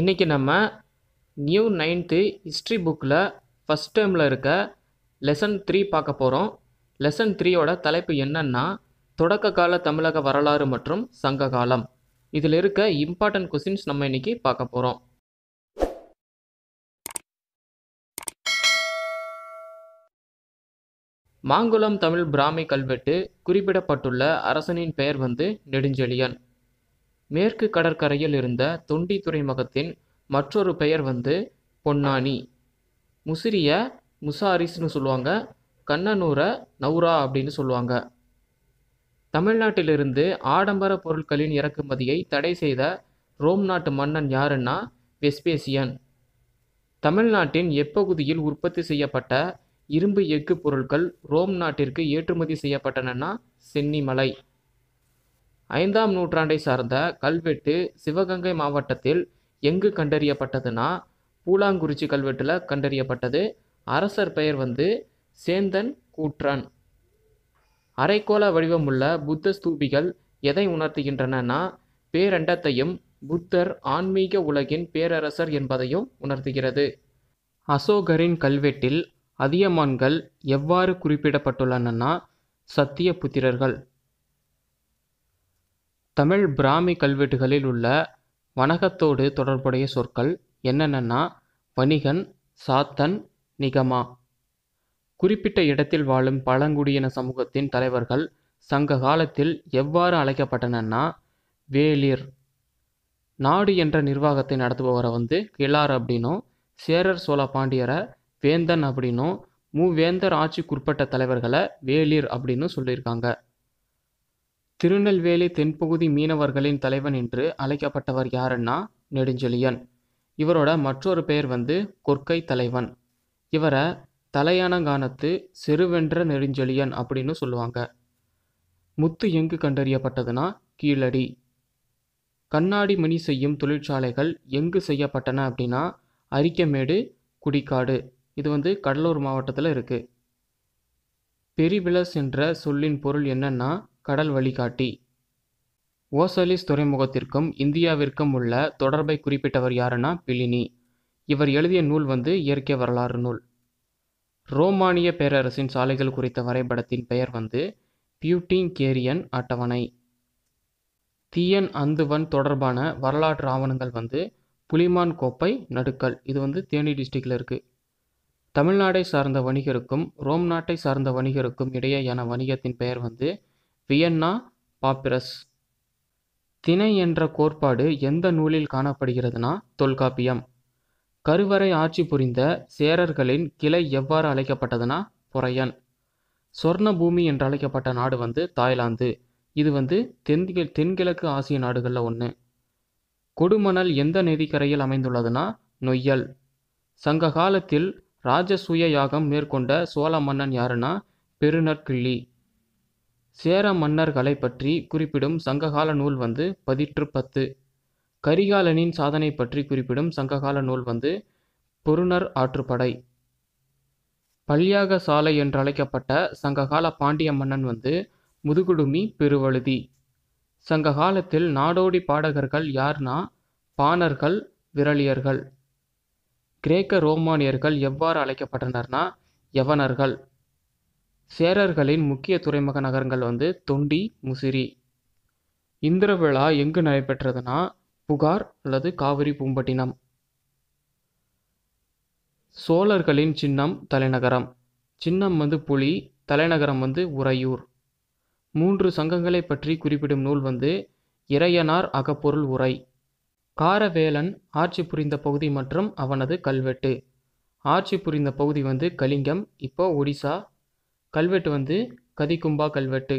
இன்றைக்கி நம்ம new ninth history புக்கில் ஃபஸ்ட் டைமில் இருக்க லெசன் த்ரீ பார்க்க போகிறோம் லெசன் த்ரீயோட தலைப்பு என்னென்னா தொடக்க கால தமிழக வரலாறு மற்றும் சங்க காலம் இதில் இருக்க இம்பார்ட்டன்ட் கொஸ்டின்ஸ் நம்ம இன்றைக்கி பார்க்க போகிறோம் மாங்குளம் தமிழ் பிராமி கல்வெட்டு குறிப்பிடப்பட்டுள்ள அரசனின் பெயர் வந்து நெடுஞ்செழியன் மேற்கு கடற்கரையில் இருந்த தொண்டி துறைமுகத்தின் மற்றொரு பெயர் வந்து பொன்னானி முசிறிய முசாரிஸ்னு சொல்லுவாங்க கண்ணனூரை நௌரா அப்படின்னு சொல்லுவாங்க தமிழ்நாட்டிலிருந்து ஆடம்பர பொருட்களின் இறக்குமதியை தடை செய்த ரோம் நாட்டு மன்னன் யாருன்னா வெஸ்பேசியன் தமிழ்நாட்டின் எப்பகுதியில் உற்பத்தி செய்யப்பட்ட இரும்பு எஃகு பொருட்கள் ரோம் நாட்டிற்கு ஏற்றுமதி செய்யப்பட்டனன்னா சென்னிமலை ஐந்தாம் நூற்றாண்டை சார்ந்த கல்வெட்டு சிவகங்கை மாவட்டத்தில் எங்கு கண்டறியப்பட்டதுன்னா பூலாங்குறிச்சி கல்வெட்டில் கண்டறியப்பட்டது அரசர் பெயர் வந்து சேந்தன் கூற்றான் அரைக்கோள வடிவமுள்ள புத்த ஸ்தூபிகள் எதை உணர்த்துகின்றனன்னா பேரண்டத்தையும் புத்தர் ஆன்மீக உலகின் பேரரசர் என்பதையும் உணர்த்துகிறது அசோகரின் கல்வெட்டில் அதியமான்கள் எவ்வாறு குறிப்பிடப்பட்டுள்ளனன்னா சத்தியபுத்திரர்கள் தமிழ் பிராமி கல்வெட்டுகளில் உள்ள வணக்கத்தோடு தொடர்புடைய சொற்கள் என்னென்னன்னா வணிகன் சாத்தன் நிகமா குறிப்பிட்ட இடத்தில் வாழும் பழங்குடியின சமூகத்தின் தலைவர்கள் சங்க காலத்தில் எவ்வாறு அழைக்கப்பட்டனன்னா வேளிர் நாடு என்ற நிர்வாகத்தை நடத்துபவரை வந்து கிளார் அப்படின்னும் சேரர் சோழ பாண்டியரை வேந்தன் அப்படின்னும் மூவேந்தர் ஆட்சிக்குட்பட்ட தலைவர்களை வேளிர் அப்படின்னு சொல்லியிருக்காங்க திருநெல்வேலி தென்பகுதி மீனவர்களின் தலைவன் என்று அழைக்கப்பட்டவர் யாருன்னா நெடுஞ்செழியன் இவரோட மற்றொரு பெயர் வந்து கொற்கை தலைவன் இவரை தலையானங்கானத்து செருவென்ற நெடுஞ்செழியன் அப்படின்னு சொல்லுவாங்க முத்து எங்கு கண்டறியப்பட்டதுன்னா கீழடி கண்ணாடி மணி செய்யும் தொழிற்சாலைகள் எங்கு செய்யப்பட்டன அப்படின்னா அரிக்கமேடு குடிக்காடு இது வந்து கடலூர் மாவட்டத்தில் இருக்குது பெரிவிலஸ் என்ற சொல்லின் பொருள் என்னன்னா கடல் வழிகாட்டி ஓசலிஸ் துறைமுகத்திற்கும் இந்தியாவிற்கும் உள்ள தொடர்பை குறிப்பிட்டவர் யாருன்னா பிலினி இவர் எழுதிய நூல் வந்து இயற்கை வரலாறு நூல் ரோமானிய பேரரசின் சாலைகள் குறித்த வரைபடத்தின் பெயர் வந்து பியூட்டிங் கேரியன் அட்டவணை தீயன் அந்துவன் தொடர்பான வரலாற்று ஆவணங்கள் வந்து புலிமான் கோப்பை நடுக்கல் இது வந்து தேனி டிஸ்ட்ரிக்டில் இருக்குது தமிழ்நாடை சார்ந்த வணிகருக்கும் ரோம் நாட்டை சார்ந்த வணிகருக்கும் இடையேயான வணிகத்தின் பெயர் வந்து வியன்னா பாப்பிரஸ் திணை என்ற கோட்பாடு எந்த நூலில் காணப்படுகிறதுனா தொல்காப்பியம் கருவறை ஆட்சி புரிந்த சேரர்களின் கிளை எவ்வாறு அழைக்கப்பட்டதுன்னா புறையன் சொர்ண பூமி என்று அழைக்கப்பட்ட நாடு வந்து தாய்லாந்து இது வந்து தென்கி தென்கிழக்கு ஆசிய நாடுகளில் ஒன்று கொடுமணல் எந்த நெறிக்கரையில் அமைந்துள்ளதுனா நொய்யல் சங்க காலத்தில் ராஜசூய யாகம் மேற்கொண்ட சோழ மன்னன் யாருன்னா பெருநற்கிள்ளி சேர மன்னர்களைப் பற்றி குறிப்பிடும் சங்ககால நூல் வந்து பதிற்று பத்து கரிகாலனின் சாதனை பற்றி குறிப்பிடும் சங்ககால நூல் வந்து பொருணர் ஆற்றுப்படை பல்யாக சாலை என்றழைக்கப்பட்ட சங்ககால பாண்டிய மன்னன் வந்து முதுகுடுமி பெருவழுதி சங்க காலத்தில் நாடோடி பாடகர்கள் யார்னா பாணர்கள் விரலியர்கள் கிரேக்க ரோமானியர்கள் எவ்வாறு அழைக்கப்பட்டனர்னா யவனர்கள் சேரர்களின் முக்கிய துறைமுக நகரங்கள் வந்து தொண்டி முசிறி இந்திர விழா எங்கு நடைபெற்றதுன்னா புகார் அல்லது காவிரி பூம்பட்டினம் சோழர்களின் சின்னம் தலைநகரம் சின்னம் வந்து புலி தலைநகரம் வந்து உறையூர் மூன்று சங்கங்களை பற்றி குறிப்பிடும் நூல் வந்து இறையனார் அகப்பொருள் உரை காரவேலன் ஆட்சி புரிந்த பகுதி மற்றும் அவனது கல்வெட்டு ஆட்சி புரிந்த பகுதி வந்து கலிங்கம் இப்போ ஒடிசா கல்வெட்டு வந்து கதிகும்பா கல்வெட்டு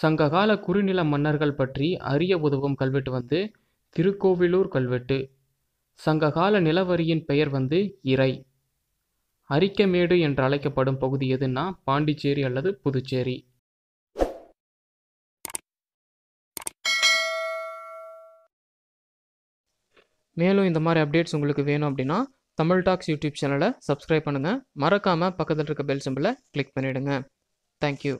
சங்ககால குறுநில மன்னர்கள் பற்றி அறிய உதவும் கல்வெட்டு வந்து திருக்கோவிலூர் கல்வெட்டு சங்ககால நிலவரியின் பெயர் வந்து இறை அரிக்கமேடு என்று அழைக்கப்படும் பகுதி எதுன்னா பாண்டிச்சேரி அல்லது புதுச்சேரி மேலும் இந்த மாதிரி அப்டேட்ஸ் உங்களுக்கு வேணும் அப்படின்னா தமிழ் டாக்ஸ் யூடியூப் சேனலை சப்ஸ்கிரைப் பண்ணுங்கள் மறக்காமல் பக்கத்தில் இருக்க பெல் சிம்பிளை கிளிக் பண்ணிவிடுங்க தேங்க்யூ